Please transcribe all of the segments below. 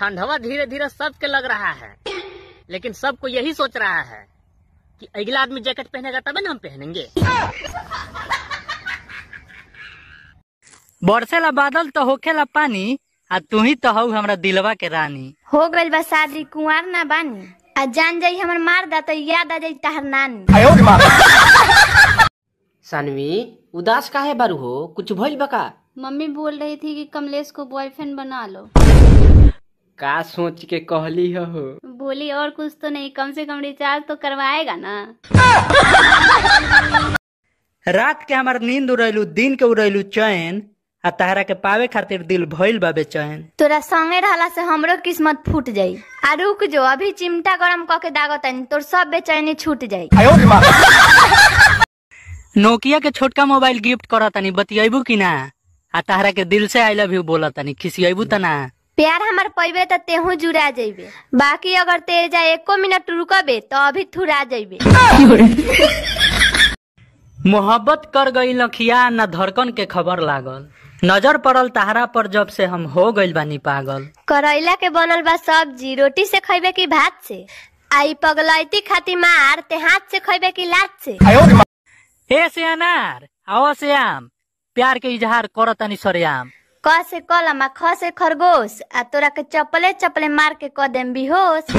ठंडवा धीरे धीरे सबके लग रहा है लेकिन सबको यही सोच रहा है कि अगला आदमी जैकेट पहनेगा तब ना हम पहनेंगे बरसेला बादल तो होखेला पानी आ तू ही तो हऊ हमरा दिलवा के रानी हो गए बा शादी कुंवर ना बानी आ जान जाई हमर मार दा तो याद आ जाई तहर नानी सनवी उदास काहे बरू हो कुछ भइल बका मम्मी बोल रही थी कि कमलेश को बॉयफ्रेंड बना लो का सोच के कहली हो बोली और कुछ तो नहीं कम से कम रिचार्ज तो करवाएगा ना रात के हमार नींद उड़ेलु दिन के उड़ेलु चैन आ तहरा के पावे खातिर दिल भइल बा बेचैन तोरा संगे रहला से हमरो किस्मत फूट जाई आ रुक जो अभी चिमटा गरम क के दागो तोर सब बेचैनी छूट जाई नोकिया के छोटका मोबाइल गिफ्ट करा तनी बतियबू कि ना आ तहरा के दिल से आई लव यू बोला तनी खिसियबू तना प्यार हमार पैबे तो तेहू जुड़ा जेबे बाकी अगर तेजा एको मिनट रुकबे तो अभी थुरा जेबे मोहब्बत कर गई लखिया न धड़कन के खबर लागल नजर पड़ल तहरा पर जब से हम हो गई बानी पागल करैला के बनल बा सब्जी रोटी से खैबे की भात से आई पगलैती खाती मार ते हाथ से खेबे की लात से ए से अनार आओ से आम प्यार के इजहार करतनी सरयाम क से कलम ख से खरगोश आ तोरा के चपले चपले मार के क देम बेहोश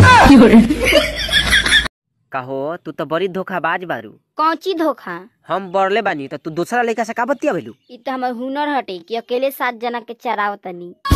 काहो तू तो बड़ी धोखाबाज बारू कौची धोखा हम बड़ले बानी तो तू दूसरा लड़का से का बतिया भेलू ई त हमर हुनर हटे कि अकेले सात जना के चरावतनी